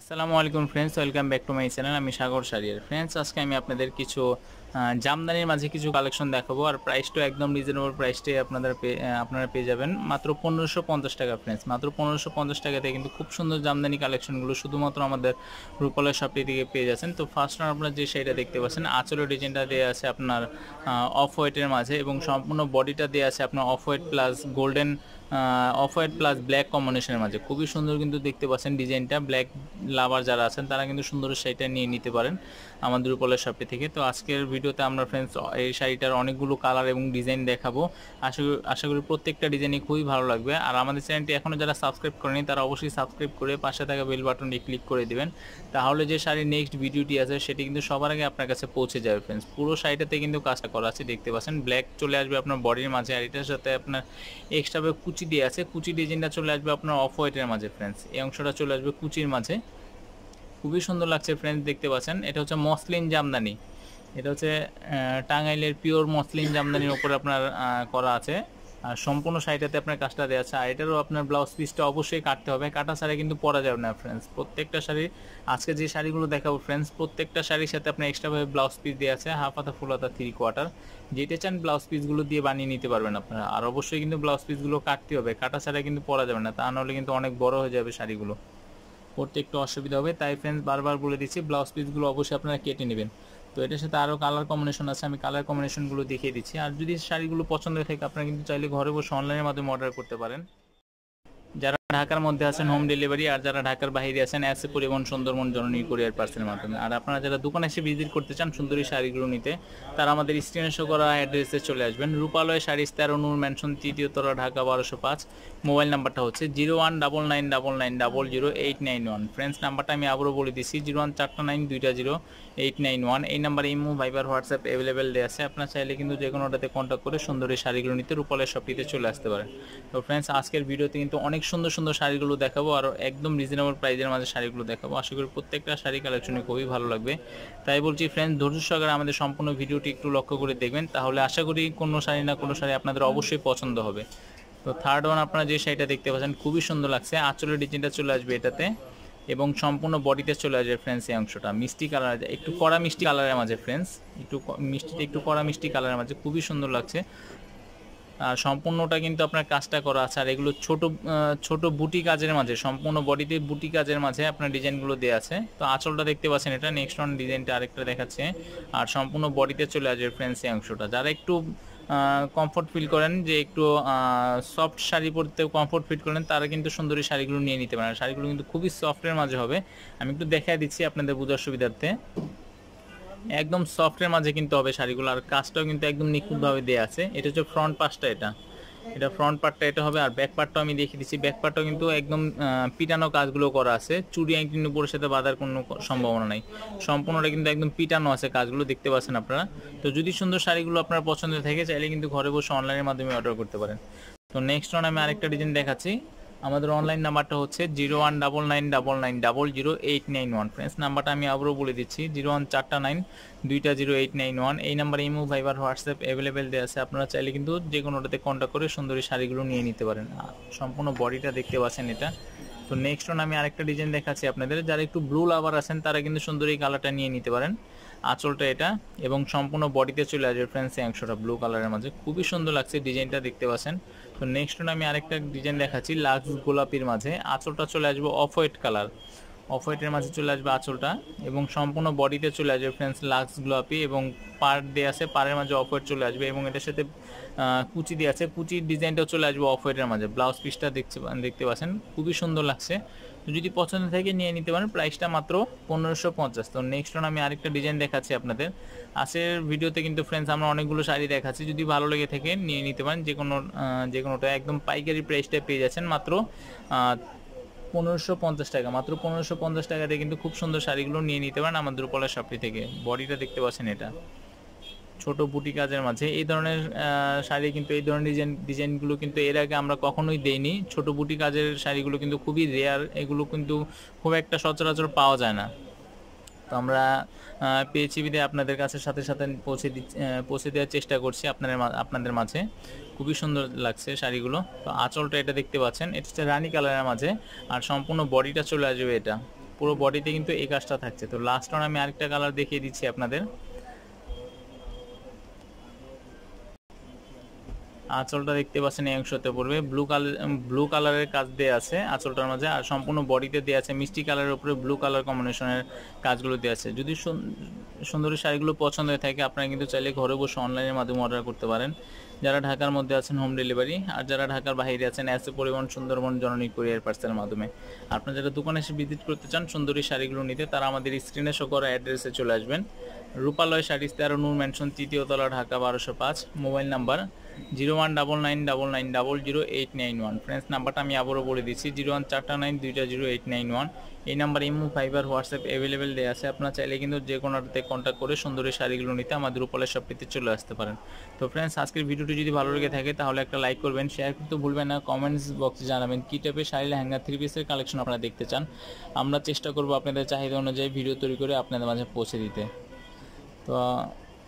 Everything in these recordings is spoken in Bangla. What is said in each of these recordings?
আসসালামু আলাইকুম friends welcome back to my channel আমি সাগর সারিয়ার ফ্রেন্ডস আজকে আমি আপনাদের কিছু জামদানির মাঝে কিছু কালেকশন দেখাবো আর প্রাইসটাও একদম রিজনেবল প্রাইসটাই আপনাদের আপনারা পেয়ে যাবেন মাত্র পনেরোশো পঞ্চাশ টাকা ফ্রেন্ডস মাত্র পনেরোশো পঞ্চাশ টাকাতে কিন্তু খুব সুন্দর জামদানি কালেকশনগুলো শুধুমাত্র আমাদের রূপালয় শপটি থেকে পেয়ে যাচ্ছেন তো ফার্স্ট আপনার যে শাড়িটা দেখতে পাচ্ছেন আঁচলের ডিজাইনটা দেওয়া আছে আপনার অফ হোয়াইটের মাঝে এবং সম্পূর্ণ বডিটা দেওয়া আছে আপনার off white plus golden off white plus black কম্বিনেশনের মাঝে খুবই সুন্দর কিন্তু দেখতে পাচ্ছেন ডিজাইনটা ব্ল্যাক লাভার যারা আছেন তারা কিন্তু সুন্দর শাড়িটা নিয়ে নিতে পারেন আমাদের উপলের শপে থেকে তো আজকের ভিডিওতে আমরা ফ্রেন্ডস এই শাড়িটার অনেকগুলো কালার এবং ডিজাইন দেখাবো আশা আশা করি প্রত্যেকটা ডিজাইনই খুবই ভালো লাগবে আর আমাদের চ্যানেলটি এখনও যারা সাবস্ক্রাইব করেনি তারা অবশ্যই সাবস্ক্রাইব করে পাশে থাকা বেল বাটনটি ক্লিক করে দেবেন তাহলে যে শাড়ির নেক্সট ভিডিওটি আছে সেটি কিন্তু সবার আগে আপনার কাছে পৌঁছে যাবে ফ্রেন্ডস পুরো শাড়িটাতে কিন্তু কাজটা করা আছে দেখতে পাচ্ছেন ব্ল্যাক চলে আসবে আপনার বডির মাঝে আর এটার সাথে আপনার এক্সট্রাভাবে কুচি দিয়ে আছে কুচি ডিজাইনটা চলে আসবে আপনার অফ হোয়াইটের মাঝে ফ্রেন্ডস এই অংশটা চলে আসবে কুচির মাঝে খুবই সুন্দর লাগছে ফ্রেন্ডস দেখতে পাচ্ছেন এটা হচ্ছে মসলিন জামদানি এটা হচ্ছে টাঙ্গাইলের পিওর মসলিন জামদানির ওপরে আপনার করা আছে আর সম্পূর্ণ শাড়িটাতে আপনার কাজটা দেওয়া আছে আর এটারও আপনার ব্লাউজ পিসটা অবশ্যই কাটতে হবে কাটা শাড়ি কিন্তু পরা যাবে না ফ্রেন্ডস প্রত্যেকটা শাড়ি আজকে যে শাড়িগুলো দেখাবো ফ্রেন্ডস প্রত্যেকটা শাড়ির সাথে আপনার এক্সট্রাভাবে ব্লাউজ পিস দেওয়া আছে হাফ হাতা ফুল হাতা থ্রি কোয়ার্টার যেটা চান ব্লাউজ পিসগুলো দিয়ে বানিয়ে নিতে পারবেন আপনারা আর অবশ্যই কিন্তু ব্লাউজ পিসগুলো কাটতে হবে কাটা শাড়ি কিন্তু পরা যাবে না তা নাহলে কিন্তু অনেক বড় হয়ে যাবে শাড়িগুলো পড়তে একটু অসুবিধা হবে তাই ফ্রেন্ডস বারবার বলে দিচ্ছি ব্লাউজ পিসগুলো অবশ্যই আপনারা কেটে নেবেন তো এটার সাথে আরও কালার কম্বিনেশন আছে আমি কালার কম্বিনেশনগুলো দেখিয়ে দিচ্ছি আর যদি শাড়িগুলো পছন্দ থাকে আপনারা কিন্তু চাইলে ঘরে বসে অনলাইনের মাধ্যমে অর্ডার করতে পারেন ঢাকার মধ্যে আছেন হোম ডেলিভারি আর যারা ঢাকার বাইরে আছেন এসে পরিবহন সুন্দরবন জননী কুরিয়ার পার্সেলের মাধ্যমে আর আপনারা যারা দোকানে এসে ভিজিট করতে চান সুন্দরী শাড়িগুলো নিতে তারা আমাদের স্ক্রিনে শো করা অ্যাড্রেসে চলে আসবেন রূপালয় শাড়ি তেরো নূর ম্যানশন তৃতীয় তলা ঢাকা বারোশো পাঁচ মোবাইল নাম্বারটা হচ্ছে zero one double nine double nine double zero eight nine one friends নাম্বারটা আমি আবারও বলে দিচ্ছি জিরো ওয়ান চারটা নাইন দুইটা জিরো এইট নাইন ওয়ান এই নাম্বারে ইমো ভাইবার হোয়াটসঅ্যাপ অ্যাভেলেবেল দেওয়া আছে আপনার চাইলে কিন্তু যে কোনোটাতে কন্ট্যাক্ট করে সুন্দরী শাড়িগুলো নিতে রূপালয় শপটিতে চলে আসতে পারেন তো ফ্রেন্ডস আজকের ভিডিওতে কিন্তু অনেক সুন্দর সুন্দর সুন্দর শাড়িগুলো দেখাবো আর একদম রিজনেবল প্রাইজের মাঝে শাড়িগুলো দেখাবো আশা করি প্রত্যেকটা শাড়ি কালেকশনে খুবই ভালো লাগবে তাই বলছি ফ্রেন্ডস ধৈর্য সহকারে আমাদের সম্পূর্ণ ভিডিওটি একটু লক্ষ্য করে দেখবেন তাহলে আশা করি কোনো শাড়ি না কোনো শাড়ি আপনাদের অবশ্যই পছন্দ হবে তো থার্ড ওয়ান আপনারা যে শাড়িটা দেখতে পাচ্ছেন খুবই সুন্দর লাগছে আঁচলের ডিজাইনটা চলে আসবে এটাতে এবং সম্পূর্ণ বডিতে চলে আসবে ফ্রেন্ডস এই অংশটা মিষ্টি কালার একটু কড়া মিষ্টি কালারের মাঝে ফ্রেন্ডস একটু মিষ্টিতে একটু কড়া মিষ্টি কালারের মাঝে খুবই সুন্দর লাগছে সম্পূর্ণটা কিন্তু আপনার কাজটা করা আছে আর এগুলো ছোট ছোট বুটি কাজের মাঝে সম্পূর্ণ বডিতে বুটি কাজের মাঝে আপনার ডিজাইনগুলো দেওয়া আছে তো আঁচলটা দেখতে পাচ্ছেন এটা নেক্সট অন ডিজাইনটা আরেকটা দেখাচ্ছে আর সম্পূর্ণ বডিতে চলে আসবে ফ্রেন্সি অংশটা যারা একটু কমফোর্ট ফিল করেন যে একটু সফট শাড়ি পরতে কমফোর্ট ফিল করেন তারা কিন্তু সুন্দরী শাড়িগুলো নিয়ে নিতে পারেন শাড়িগুলো কিন্তু খুবই সফটের মাঝে হবে আমি একটু দেখাই দিচ্ছি আপনাদের বোঝার সুবিধার্থে একদম সফটের মাঝে কিন্তু হবে শাড়িগুলো আর কাজটাও কিন্তু একদম নিখুঁতভাবে দেওয়া আছে এটা হচ্ছে ফ্রন্ট পাশটা এটা এটা ফ্রন্ট পার্টটা এটা হবে আর ব্যাক পার্টটাও আমি দেখিয়ে দিচ্ছি ব্যাক পার্টটাও কিন্তু একদম পিটানো কাজগুলো করা আছে চুরি একটি উপরের সাথে বাঁধার কোনো সম্ভাবনা নাই সম্পূর্ণটা কিন্তু একদম পিটানো আছে কাজগুলো দেখতে পাচ্ছেন আপনারা তো যদি সুন্দর শাড়িগুলো আপনার পছন্দ থাকে চাইলে কিন্তু ঘরে বসে অনলাইনের মাধ্যমে অর্ডার করতে পারেন তো নেক্সট ওয়ান আমি আরেকটা ডিজাইন দেখাচ্ছি আমাদের অনলাইন নাম্বারটা হচ্ছে zero one double nine double nine double zero eight nine one friends নাম্বারটা আমি আবারও বলে দিচ্ছি জিরো ওয়ান চারটা নাইন দুইটা জিরো এইট নাইন ওয়ান এই নাম্বারে ইমো ভাইবার হোয়াটসঅ্যাপ অ্যাভেলেবেল দেওয়া আছে আপনারা চাইলে কিন্তু যে কোনোটাতে কন্ট্যাক্ট করে সুন্দরী শাড়িগুলো নিয়ে নিতে পারেন সম্পূর্ণ বডিটা দেখতে পাচ্ছেন এটা তো নেক্সট ওন আমি আরেকটা ডিজাইন দেখাচ্ছি আপনাদের যারা একটু ব্লু লাভার আছেন তারা কিন্তু সুন্দর এই কালারটা নিয়ে নিতে পারেন আঁচলটা এটা এবং সম্পূর্ণ বডিতে চলে আসবে ফ্রেন্ডস এই অংশটা ব্লু কালারের মাঝে খুবই সুন্দর লাগছে ডিজাইনটা দেখতে পাচ্ছেন তো নেক্সট আমি আরেকটা ডিজাইন দেখাচ্ছি লাক্স গোলাপির মাঝে আঁচলটা চলে আসবে অফ হোয়াইট কালার অফ হোয়াইটের মাঝে চলে আসবে আঁচলটা এবং সম্পূর্ণ বডিতে চলে আসবে ফ্রেন্ডস লাক্স গ্লোপি এবং পার দিয়ে আছে পাড়ের মাঝে অফ হোয়াইট চলে আসবে এবং এটার সাথে কুচি দিয়ে আছে কুচির ডিজাইনটাও চলে আসবে অফ হোয়াইটের মাঝে ব্লাউজ পিসটা দেখতে দেখতে পাচ্ছেন খুবই সুন্দর লাগছে তো যদি পছন্দ থাকে নিয়ে নিতে পারেন প্রাইসটা মাত্র পনেরোশো পঞ্চাশ তো নেক্সট ওন আমি আরেকটা ডিজাইন দেখাচ্ছি আপনাদের আসের ভিডিওতে কিন্তু ফ্রেন্ডস আমরা অনেকগুলো শাড়ি দেখাচ্ছি যদি ভালো লেগে থাকে নিয়ে নিতে পারেন যে কোনো যে কোনোটা একদম পাইকারি প্রাইসটা পেয়ে যাচ্ছেন মাত্র পনেরোশো পঞ্চাশ টাকা মাত্র পনেরোশো পঞ্চাশ টাকাতে কিন্তু খুব সুন্দর শাড়িগুলো নিয়ে নিতে পারেন আমাদের উপলা শপটি থেকে বডিটা দেখতে পাচ্ছেন এটা ছোট বুটি কাজের মাঝে এই ধরনের শাড়ি কিন্তু এই ধরনের ডিজাইন ডিজাইনগুলো কিন্তু এর আগে আমরা কখনোই দেইনি ছোট বুটি কাজের শাড়িগুলো কিন্তু খুবই রেয়ার এগুলো কিন্তু খুব একটা সচরাচর পাওয়া যায় না তো আমরা পেয়েছি বিদে আপনাদের কাছে সাথে সাথে পৌঁছে পৌঁছে দেওয়ার চেষ্টা করছি আপনাদের আপনাদের মাঝে খুবই সুন্দর লাগছে শাড়িগুলো তো আঁচলটা এটা দেখতে পাচ্ছেন এটা হচ্ছে রানি কালারের মাঝে আর সম্পূর্ণ বডিটা চলে আসবে এটা পুরো বডিতে কিন্তু এই কাজটা থাকছে তো লাস্ট রাউন্ড আমি আরেকটা কালার দেখিয়ে দিচ্ছি আপনাদের আঁচলটা দেখতে পাচ্ছেন এই অংশতে পড়বে ব্লু কালার ব্লু কালারের কাজ দেওয়া আছে আঁচলটার মাঝে আর সম্পূর্ণ বডিতে দেওয়া আছে মিষ্টি কালারের উপরে ব্লু কালার কম্বিনেশনের কাজগুলো দেওয়া আছে যদি সুন্দরী শাড়িগুলো পছন্দ হয়ে থাকে আপনারা কিন্তু চাইলে ঘরে বসে অনলাইনের মাধ্যমে অর্ডার করতে পারেন যারা ঢাকার মধ্যে আছেন হোম ডেলিভারি আর যারা ঢাকার বাইরে আছেন এসে পরিবহন সুন্দরবন জননী কুরিয়ার পার্সেলের মাধ্যমে আপনারা যারা দোকানে এসে ভিজিট করতে চান সুন্দরী শাড়িগুলো নিতে তারা আমাদের স্ক্রিনে শো করা অ্যাড্রেসে চলে আসবেন রূপালয় শাড়ি তেরো নূর ম্যানশন তৃতীয়তলা ঢাকা বারোশো পাঁচ mobile number zero one double nine double nine double zero eight nine one friends নাম্বারটা আমি আবারও বলে দিচ্ছি জিরো ওয়ান চারটা নাইন দুইটা জিরো এইট নাইন ওয়ান এই number imo Viber WhatsApp available দেওয়া আছে আপনার চাইলে কিন্তু যে কোনোটাতে কন্ট্যাক্ট করে সুন্দরী শাড়িগুলো নিতে আমাদের উপলের পেতে চলে আসতে পারেন তো ফ্রেন্ডস আজকের ভিডিওটি যদি ভালো লেগে থাকে তাহলে একটা লাইক করবেন শেয়ার করতে ভুলবেন না কমেন্টস বক্সে জানাবেন কী টাইপের শাড়ি হ্যাঙ্গার থ্রি পিসের কালেকশন আপনারা দেখতে চান আমরা চেষ্টা করব আপনাদের চাহিদা অনুযায়ী ভিডিও তৈরি করে আপনাদের মাঝে পৌঁছে দিতে তো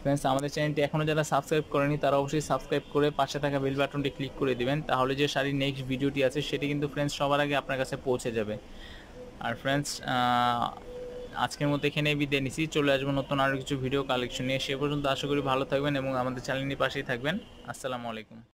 ফ্রেন্ডস আমাদের চ্যানেলটি এখনও যারা সাবস্ক্রাইব করেনি তারা অবশ্যই সাবস্ক্রাইব করে পাশে থাকা বেল বাটনটি ক্লিক করে দিবেন তাহলে যে শাড়ির নেক্সট ভিডিওটি আছে সেটি কিন্তু ফ্রেন্ডস সবার আগে আপনার কাছে পৌঁছে যাবে আর ফ্রেন্ডস আজকের মতো এখানে বিদায় নিছি চলে আসবো নতুন আরও কিছু ভিডিও কালেকশন নিয়ে সে পর্যন্ত আশা করি ভালো থাকবেন এবং আমাদের চ্যানেলটি পাশেই থাকবেন আসসালামু আলাইকুম